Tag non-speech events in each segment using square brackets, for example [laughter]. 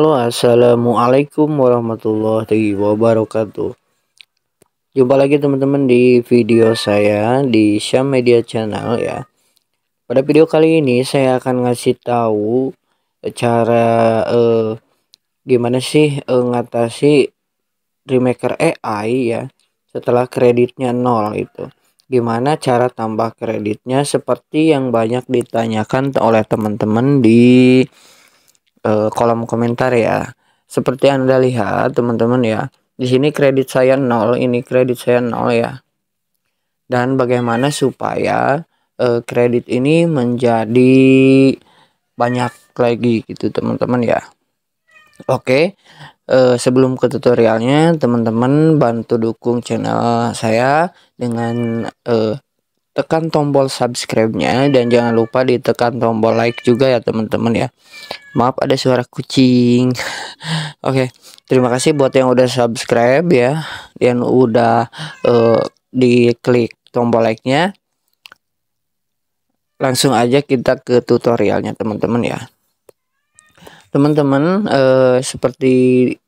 Halo assalamualaikum warahmatullahi wabarakatuh Jumpa lagi teman-teman di video saya di Syam Media Channel ya Pada video kali ini saya akan ngasih tahu cara eh, gimana sih eh, ngatasi remaker AI ya setelah kreditnya nol itu gimana cara tambah kreditnya seperti yang banyak ditanyakan oleh teman-teman di uh, kolom komentar ya. Seperti Anda lihat teman-teman ya. Di sini kredit saya nol, ini kredit saya nol ya. Dan bagaimana supaya uh, kredit ini menjadi banyak lagi gitu teman-teman ya. Oke, uh, sebelum ke tutorialnya, teman-teman bantu dukung channel saya dengan uh, tekan tombol subscribe-nya dan jangan lupa ditekan tombol like juga ya teman-teman ya. Maaf ada suara kucing. [laughs] Oke, okay, terima kasih buat yang udah subscribe ya, dan udah uh, diklik tombol like-nya. Langsung aja kita ke tutorialnya teman-teman ya. Teman-teman, eh, seperti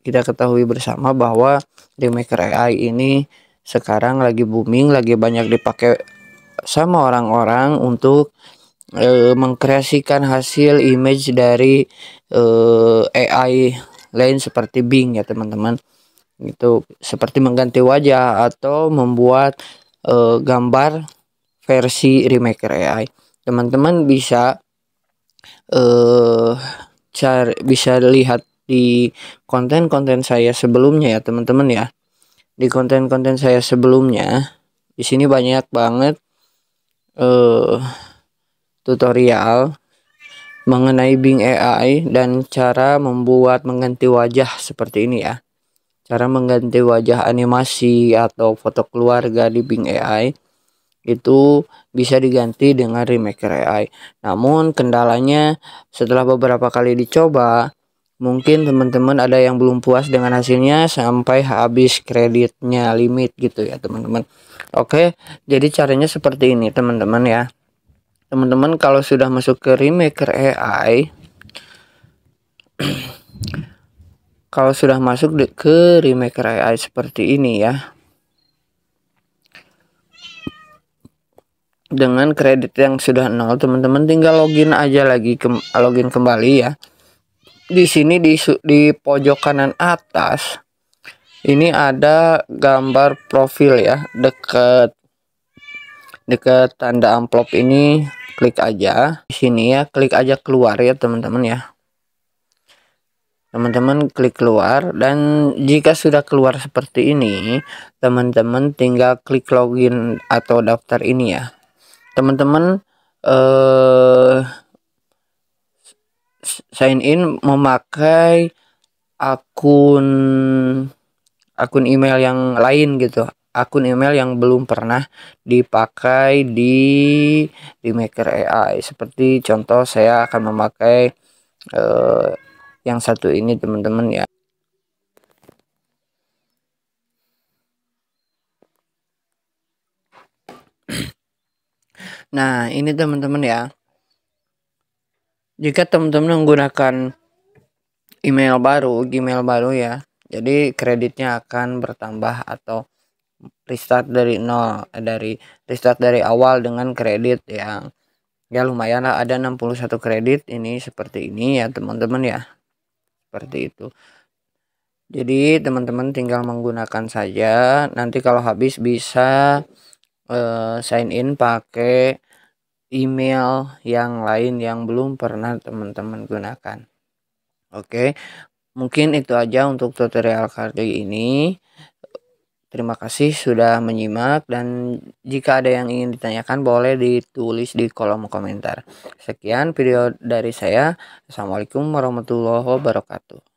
kita ketahui bersama bahwa Remaker AI ini sekarang lagi booming, lagi banyak dipakai sama orang-orang untuk e, mengkreasikan hasil image dari e, eh, AI lain seperti Bing ya teman-teman itu seperti mengganti wajah atau membuat e, gambar versi remaker AI teman-teman bisa eh cari bisa lihat di konten-konten saya sebelumnya ya teman-teman ya di konten-konten saya sebelumnya di sini banyak banget uh, tutorial mengenai Bing AI dan cara membuat mengganti wajah seperti ini ya. Cara mengganti wajah animasi atau foto keluarga di Bing AI itu bisa diganti dengan Remaker AI. Namun kendalanya setelah beberapa kali dicoba mungkin teman-teman ada yang belum puas dengan hasilnya sampai habis kreditnya limit gitu ya teman-teman oke jadi caranya seperti ini teman-teman ya teman-teman kalau sudah masuk ke remaker AI [clears throat] kalau sudah masuk ke remaker AI seperti ini ya dengan kredit yang sudah nol teman-teman tinggal login aja lagi ke login kembali ya di sini di di pojok kanan atas ini ada gambar profil ya dekat dekat tanda amplop ini klik aja di sini ya klik aja keluar ya teman-teman ya teman-teman klik keluar dan jika sudah keluar seperti ini teman-teman tinggal klik login atau daftar ini ya teman-teman eh sign in memakai akun akun email yang lain gitu akun email yang belum pernah dipakai di di Maker AI seperti contoh saya akan memakai uh, yang satu ini teman-teman ya nah ini teman-teman ya jika teman-teman menggunakan email baru, Gmail baru ya, jadi kreditnya akan bertambah atau restart dari nol eh, dari restart dari awal dengan kredit yang ya lumayan lah ada 61 kredit ini seperti ini ya teman-teman ya seperti itu jadi teman-teman tinggal menggunakan saja nanti kalau habis bisa uh, sign in pakai email yang lain yang belum pernah teman-teman gunakan. Oke, mungkin itu aja untuk tutorial kali ini. Terima kasih sudah menyimak dan jika ada yang ingin ditanyakan boleh ditulis di kolom komentar. Sekian video dari saya. Assalamualaikum warahmatullahi wabarakatuh.